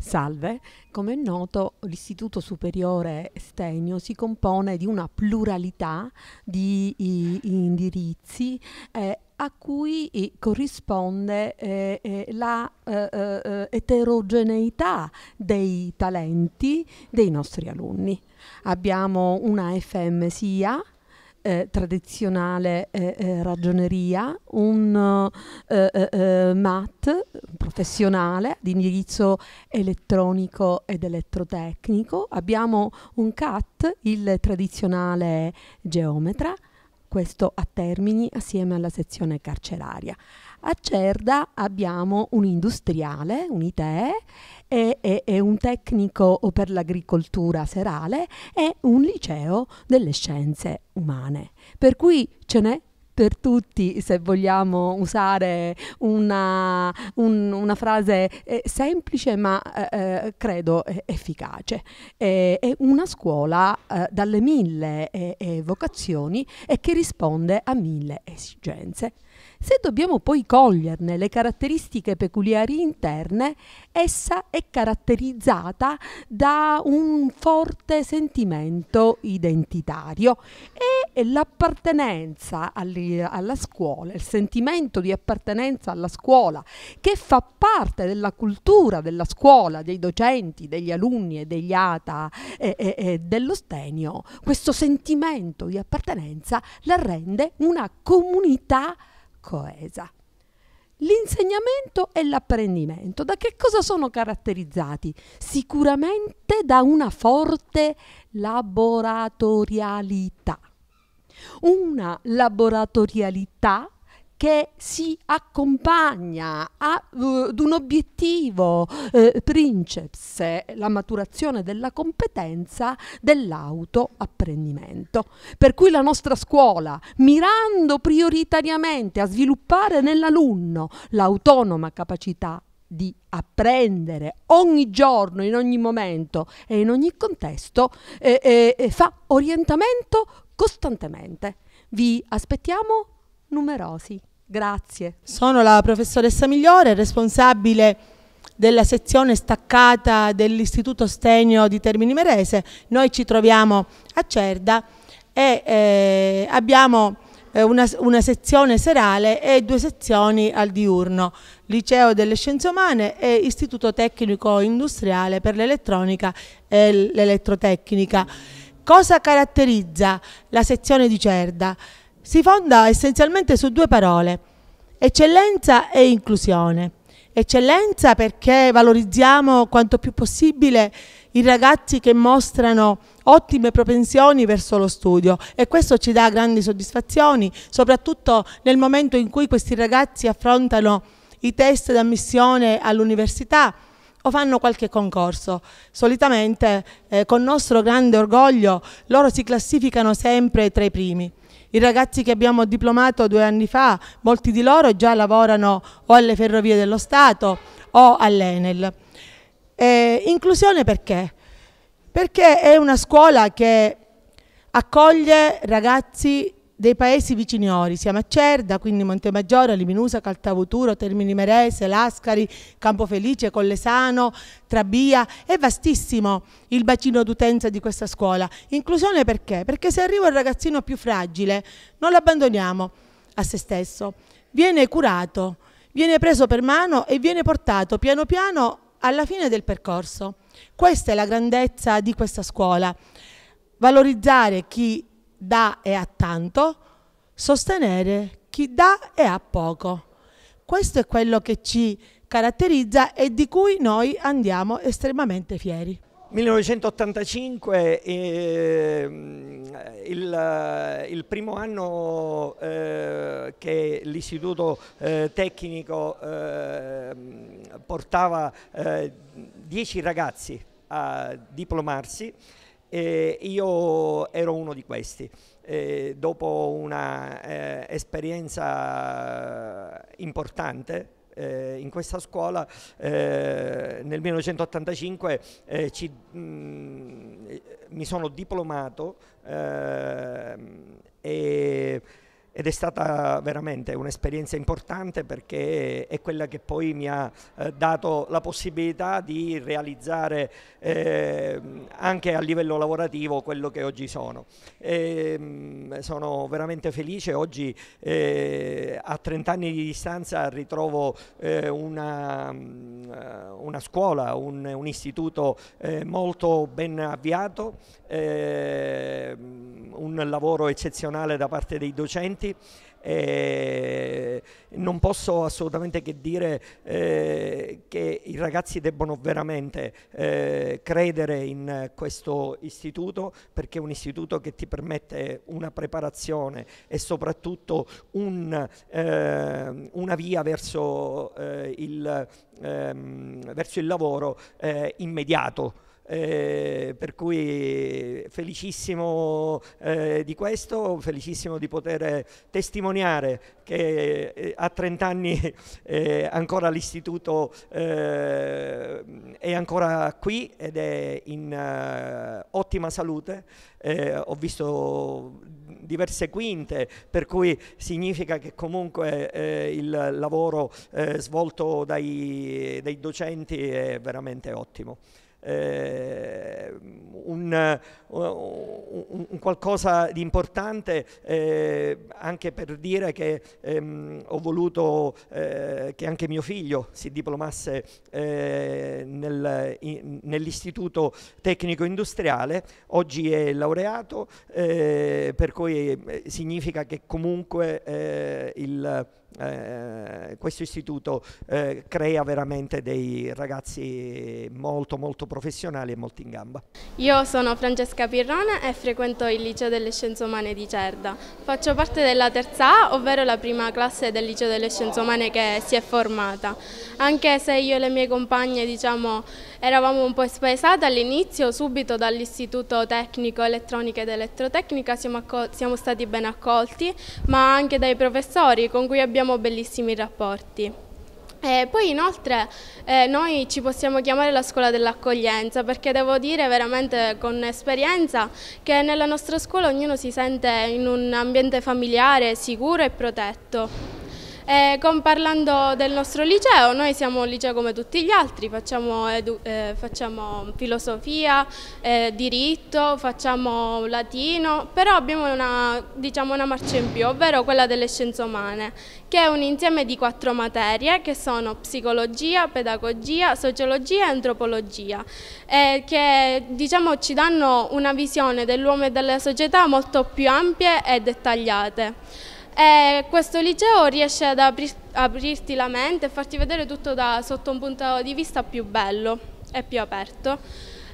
Salve, come è noto l'Istituto Superiore Stenio si compone di una pluralità di i, indirizzi eh, a cui eh, corrisponde eh, eh, la eh, eh, eh, eterogeneità dei talenti dei nostri alunni. Abbiamo una FM SIA, eh, tradizionale eh, eh ragioneria, un eh, eh, MAT professionale di indirizzo elettronico ed elettrotecnico, abbiamo un CAT, il tradizionale geometra, questo a Termini assieme alla sezione carceraria. A Cerda abbiamo un industriale, un ITE, e, e, e un tecnico per l'agricoltura serale e un liceo delle scienze umane. Per cui ce n'è per tutti, se vogliamo usare una, un, una frase eh, semplice ma eh, eh credo eh, efficace. È, eh, è una scuola dalle mille vocazioni e che risponde a mille esigenze. Se dobbiamo poi coglierne le caratteristiche peculiari interne, essa è caratterizzata da un forte sentimento identitario e l'appartenenza alla scuola, il sentimento di appartenenza alla scuola che fa parte della cultura della scuola, dei docenti, degli alunni e degli ATA e, eh, e, eh, e eh, dello Stenio, questo sentimento di appartenenza la rende una comunità coesa. L'insegnamento e l'apprendimento da che cosa sono caratterizzati? Sicuramente da una forte laboratorialità. Una laboratorialità che si accompagna eh, ad un obiettivo eh, princeps, la maturazione della competenza dell'autoapprendimento. Per cui la nostra scuola, mirando prioritariamente a sviluppare nell'alunno l'autonoma capacità di apprendere ogni giorno, in ogni momento e in ogni contesto, eh, eh, fa orientamento costantemente. Vi aspettiamo numerosi. Grazie. Sono la professoressa Migliore, responsabile della sezione staccata dell'Istituto Stegno di Termini Merese. Noi ci troviamo a Cerda e eh, abbiamo eh, una, una, sezione serale e due sezioni al diurno, Liceo delle Scienze Umane e Istituto Tecnico Industriale per l'Elettronica e l'Elettrotecnica. Cosa caratterizza la sezione di Cerda? si fonda essenzialmente su due parole, eccellenza e inclusione. Eccellenza perché valorizziamo quanto più possibile i ragazzi che mostrano ottime propensioni verso lo studio e questo ci dà grandi soddisfazioni, soprattutto nel momento in cui questi ragazzi affrontano i test d'ammissione all'università o fanno qualche concorso. Solitamente, eh, con nostro grande orgoglio, loro si classificano sempre tra i primi. I ragazzi che abbiamo diplomato due anni fa, molti di loro già lavorano o alle Ferrovie dello Stato o all'Enel. Eh, inclusione perché? Perché è una scuola che accoglie ragazzi dei paesi vicini Ori, siamo a Cerda, quindi Montemaggiore, Liminusa, Caltavuturo, Termini Merese, Lascari, Campofelice, Collesano, Trabia, è vastissimo il bacino d'utenza di questa scuola. Inclusione perché? Perché se arriva un ragazzino più fragile non l'abbandoniamo a se stesso, viene curato, viene preso per mano e viene portato piano piano alla fine del percorso. Questa è la grandezza di questa scuola, valorizzare chi dà e ha tanto, sostenere chi dà e ha poco. Questo è quello che ci caratterizza e di cui noi andiamo estremamente fieri. 1985 eh, il, il, primo anno eh, che l'istituto eh, tecnico ehm, portava 10 eh, ragazzi a diplomarsi e io ero uno di questi. E dopo un'esperienza eh, importante eh, in questa scuola eh, nel 1985 eh, ci, mh, mm, mi sono diplomato eh, e ed è stata veramente un'esperienza importante perché è quella che poi mi ha eh, dato la possibilità di realizzare eh, anche a livello lavorativo quello che oggi sono. E, ehm, sono veramente felice, oggi eh, a 30 anni di distanza ritrovo eh, una, mm, una, scuola, un, un istituto eh, molto ben avviato ehm, un lavoro eccezionale da parte dei docenti. Eh, non posso assolutamente che dire eh, che i ragazzi debbono veramente eh, credere in questo istituto perché è un istituto che ti permette una preparazione e soprattutto un, ehm, una via verso, eh, il, ehm, verso il lavoro eh, immediato. Eh, per cui felicissimo eh, di questo, felicissimo di poter testimoniare che eh, a 30 anni eh, ancora l'istituto eh, è ancora qui ed è in ottima salute. ho visto diverse quinte, per cui significa che comunque il lavoro svolto dai, dai docenti è veramente ottimo eh, un, un, un, qualcosa di importante eh, anche per dire che ehm, ho voluto eh, che anche mio figlio si diplomasse eh, nel, nell'istituto tecnico industriale, oggi è laureato, eh, per cui eh, significa che comunque il eh, questo istituto eh, crea veramente dei ragazzi molto molto professionali e molto in gamba. Io sono Francesca Pirrone e frequento il Liceo delle Scienze Umane di Cerda. Faccio parte della terza A, ovvero la prima classe del Liceo delle Scienze Umane che si è formata. Anche se io e le mie compagne diciamo, eravamo un po' spesate all'inizio, subito dall'Istituto Tecnico Elettronica ed Elettrotecnica siamo, siamo stati ben accolti, ma anche dai professori con cui abbiamo abbiamo bellissimi rapporti. E poi inoltre eh, noi ci possiamo chiamare la scuola dell'accoglienza perché devo dire veramente con esperienza che nella nostra scuola ognuno si sente in un ambiente familiare sicuro e protetto. Eh, con, parlando del nostro liceo, noi siamo un liceo come tutti gli altri, facciamo, eh, facciamo filosofia, eh, diritto, facciamo latino, però abbiamo una, diciamo una, marcia in più, ovvero quella delle scienze umane, che è un insieme di quattro materie che sono psicologia, pedagogia, sociologia e antropologia, eh, che diciamo, ci danno una visione dell'uomo e della società molto più ampie e dettagliate. E questo liceo riesce ad apri aprirti la mente e farti vedere tutto da sotto un punto di vista più bello e più aperto.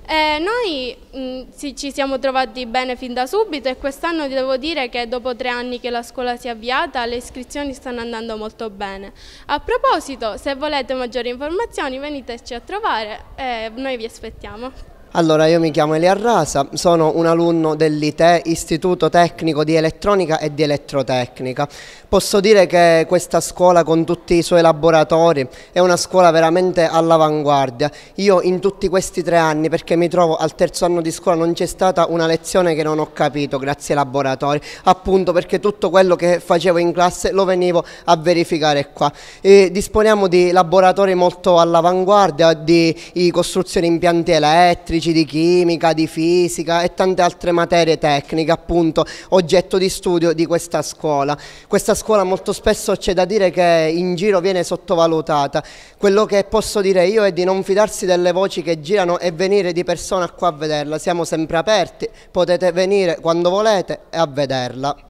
E noi mh, mm, sì, ci siamo trovati bene fin da subito e quest'anno devo dire che dopo tre anni che la scuola si è avviata le iscrizioni stanno andando molto bene. A proposito, se volete maggiori informazioni veniteci a trovare e noi vi aspettiamo. Allora, io mi chiamo Elia Rasa, sono un alunno dell'ITE, Istituto Tecnico di Elettronica e di Elettrotecnica. Posso dire che questa scuola con tutti i suoi laboratori è una scuola veramente all'avanguardia. Io in tutti questi tre anni, perché mi trovo al terzo anno di scuola, non c'è stata una lezione che non ho capito grazie ai laboratori, appunto perché tutto quello che facevo in classe lo venivo a verificare qua. E disponiamo di laboratori molto all'avanguardia, di costruzione impianti elettrici, uffici di chimica, di fisica e tante altre materie tecniche, appunto, oggetto di studio di questa scuola. Questa scuola molto spesso c'è da dire che in giro viene sottovalutata. Quello che posso dire io è di non fidarsi delle voci che girano e venire di persona qua a vederla. Siamo sempre aperti, potete venire quando volete e a vederla.